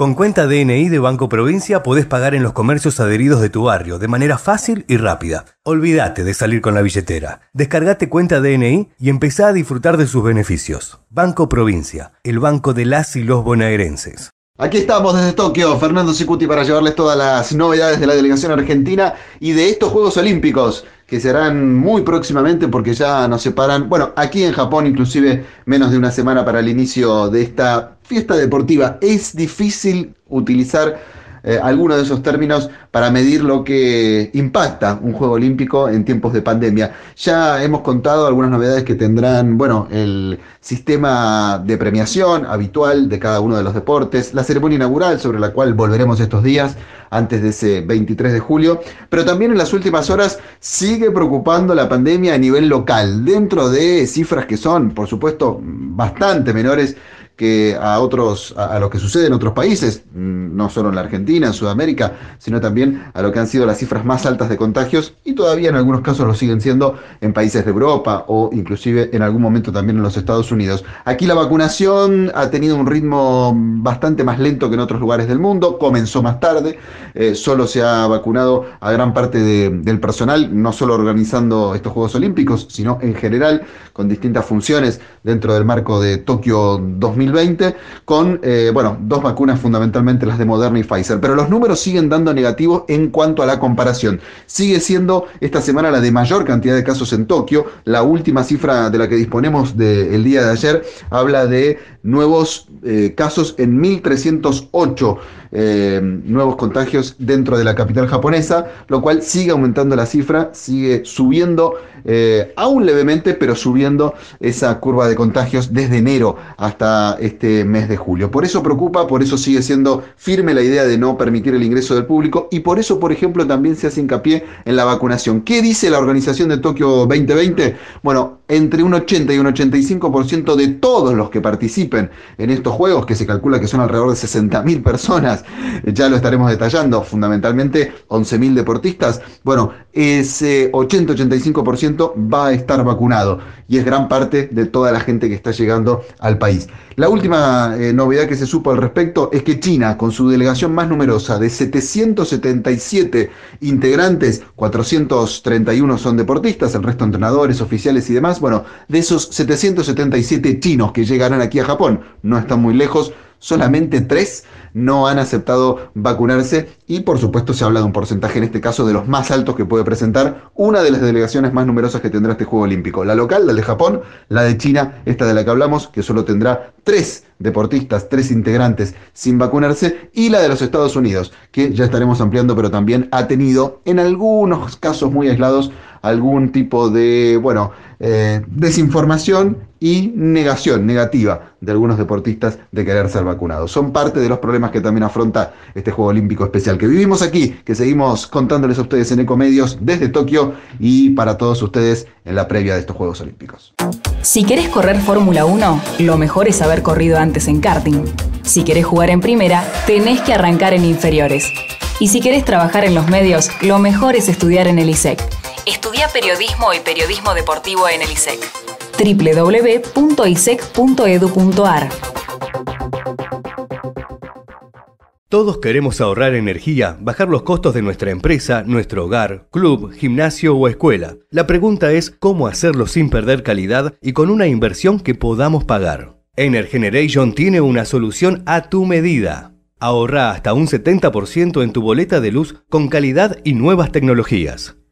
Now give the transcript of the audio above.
Con cuenta DNI de Banco Provincia podés pagar en los comercios adheridos de tu barrio de manera fácil y rápida. Olvídate de salir con la billetera. Descargate cuenta DNI y empezá a disfrutar de sus beneficios. Banco Provincia, el banco de las y los bonaerenses. Aquí estamos desde Tokio, Fernando Cicuti, para llevarles todas las novedades de la delegación argentina y de estos Juegos Olímpicos que serán muy próximamente porque ya nos separan, bueno, aquí en Japón inclusive menos de una semana para el inicio de esta fiesta deportiva. Es difícil utilizar eh, algunos de esos términos para medir lo que impacta un Juego Olímpico en tiempos de pandemia. Ya hemos contado algunas novedades que tendrán, bueno, el sistema de premiación habitual de cada uno de los deportes, la ceremonia inaugural sobre la cual volveremos estos días antes de ese 23 de julio, pero también en las últimas horas sigue preocupando la pandemia a nivel local, dentro de cifras que son, por supuesto, bastante menores que a otros, a, lo que sucede en otros países, mm, no solo en la Argentina, en Sudamérica, sino también a lo que han sido las cifras más altas de contagios y todavía en algunos casos lo siguen siendo en países de Europa o inclusive en algún momento también en los Estados Unidos. Aquí la vacunación ha tenido un ritmo bastante más lento que en otros lugares del mundo, comenzó más tarde, eh, solo se ha vacunado a gran parte del personal, no solo organizando estos Juegos Olímpicos, sino en general con distintas funciones dentro del marco de Tokio 2020 con, eh, bueno, dos vacunas fundamentalmente las de Moderna y Pfizer. Pero los números siguen dando negativos en cuanto a la comparación. Sigue siendo esta semana la de mayor cantidad de casos en Tokio. La última cifra de la que disponemos del día de ayer habla de nuevos eh, casos en 1.308 eh, nuevos contagios dentro de la capital japonesa, lo cual sigue aumentando la cifra, sigue subiendo eh, aún levemente, pero subiendo esa curva de contagios desde enero hasta este mes de julio. Por eso preocupa, por eso sigue siendo firme la idea de no permitir el ingreso del público y por eso, por ejemplo, también se hace hincapié en la vacunación. ¿Qué dice la organización de Tokio 2020? Bueno, entre un 80 y un 85% de todos los que participen en estos juegos, que se calcula que son alrededor de 60.000 personas, eh, ya lo estaremos detallando, fundamentalmente 11.000 deportistas, bueno, ese 80-85% va a estar vacunado y es gran parte de toda la gente que está llegando al país. La última eh, novedad que se supo al respecto es que China, con su delegación más numerosa de 777 integrantes, 431 son deportistas, el resto entrenadores, oficiales y demás, bueno, de esos 777 chinos que llegarán aquí a Japón, no están muy lejos, solamente tres no han aceptado vacunarse y por supuesto se habla de un porcentaje en este caso de los más altos que puede presentar una de las delegaciones más numerosas que tendrá este Juego Olímpico. La local, la de Japón, la de China, esta de la que hablamos, que solo tendrá tres deportistas, tres integrantes sin vacunarse, y la de los Estados Unidos, que ya estaremos ampliando, pero también ha tenido en algunos casos muy aislados algún tipo de, bueno, eh, desinformación y negación negativa de algunos deportistas de querer ser vacunados. Son parte de los problemas que también afronta este Juego Olímpico especial que vivimos aquí, que seguimos contándoles a ustedes en Ecomedios desde Tokio y para todos ustedes en la previa de estos Juegos Olímpicos. Si querés correr Fórmula 1, lo mejor es haber corrido antes en karting. Si querés jugar en primera, tenés que arrancar en inferiores. Y si querés trabajar en los medios, lo mejor es estudiar en el ISEC. Estudia periodismo y periodismo deportivo en el ISEC. www.isec.edu.ar Todos queremos ahorrar energía, bajar los costos de nuestra empresa, nuestro hogar, club, gimnasio o escuela. La pregunta es cómo hacerlo sin perder calidad y con una inversión que podamos pagar. Energeneration tiene una solución a tu medida. Ahorra hasta un 70% en tu boleta de luz con calidad y nuevas tecnologías.